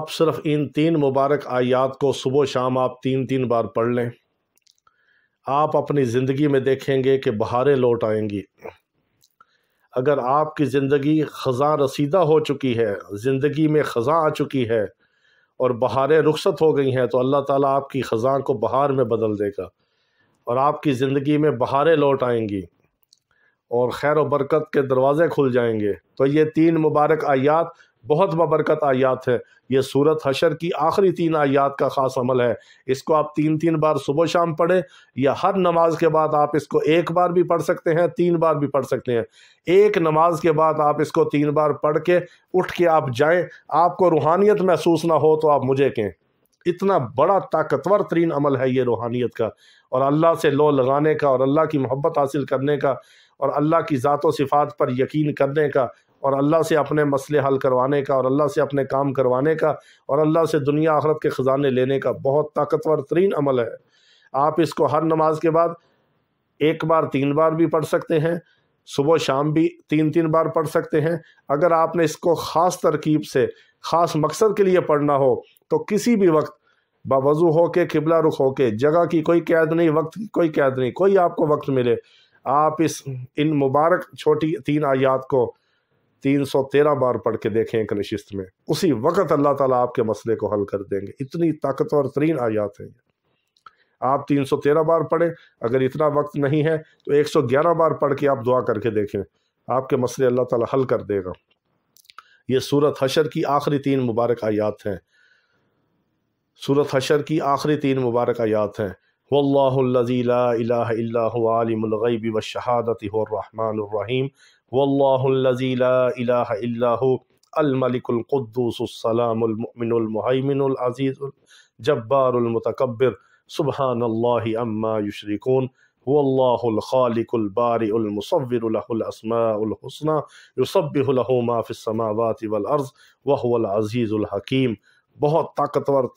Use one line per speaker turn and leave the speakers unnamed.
آپ صرف ان تین مبارک آیات کو صبح و شام آپ تین تین بار پڑھ لیں آپ اپنی زندگی میں دیکھیں گے کہ بہاریں لوٹ آئیں گی اگر آپ کی زندگی خزاں رسیدہ ہو چکی ہے زندگی میں خزاں آ چکی ہے اور بہاریں رخصت ہو گئی ہیں تو اللہ تعالیٰ آپ کی خزاں کو بہار میں بدل دے گا اور آپ کی زندگی میں بہاریں لوٹ آئیں گی اور خیر و برکت کے دروازے کھل جائیں گے تو یہ تین مبارک آیات بہت ببرکت آیات ہے یہ صورت حشر کی آخری تین آیات کا خاص عمل ہے اس کو آپ تین تین بار صبح شام پڑھیں یا ہر نماز کے بعد آپ اس کو ایک بار بھی پڑھ سکتے ہیں تین بار بھی پڑھ سکتے ہیں ایک نماز کے بعد آپ اس کو تین بار پڑھ کے اٹھ کے آپ جائیں آپ کو روحانیت محسوس نہ ہو تو آپ مجھے کہیں اتنا بڑا طاقتور ترین عمل ہے یہ روحانیت کا اور اللہ سے لو لگانے کا اور اللہ کی محبت حاصل کرنے کا اور اللہ کی ذات و صفات پر یقین کرنے کا اور اللہ سے اپنے مسئلے حل کروانے کا اور اللہ سے اپنے کام کروانے کا اور اللہ سے دنیا آخرت کے خزانے لینے کا بہت طاقتور ترین عمل ہے آپ اس کو ہر نماز کے بعد ایک بار تین بار بھی پڑھ سکتے ہیں صبح و شام بھی تین تین بار پڑھ سکتے ہیں اگر آپ نے اس کو خاص ترکیب سے خاص مقصد کے لیے پڑھنا ہو تو کسی بھی وقت باوضو ہو کے قبلہ رخ ہو کے جگہ کی کوئی قید نہیں وقت کی کوئی قید نہیں کوئی آپ کو وقت ملے آپ اس ان مبارک چھوٹی تین آیات کو تین سو تیرہ بار پڑھ کے دیکھیں ایک نشست میں اسی وقت اللہ تعالیٰ آپ کے مسئلے کو حل کر دیں گے اتنی طاقتور ترین آیات ہیں آپ تین سو تیرہ بار پڑھیں اگر اتنا وقت نہیں ہے تو ایک سو گیارہ بار پڑھ کے آپ دعا کر کے دیکھیں آپ کے مسئلے اللہ تعالیٰ حل کر دے گا یہ سورت حشر کی آخری تین مبارک آیات ہیں سورت حشر کی آخری تین مبارک آیات ہیں واللہ اللہ هو عالم الغیب والشہادت هو الرحمن الرحیم والله الذي لا إله إلا هو الملك القدوس السلام المؤمن المهيمن العزيز الجبار المتكبر سبحان الله أما يشركون والله الله الخالق البارئ المصور له الأسماء الحسنى يسبح له ما في السماوات والأرض وهو العزيز الحكيم بہت طاقتور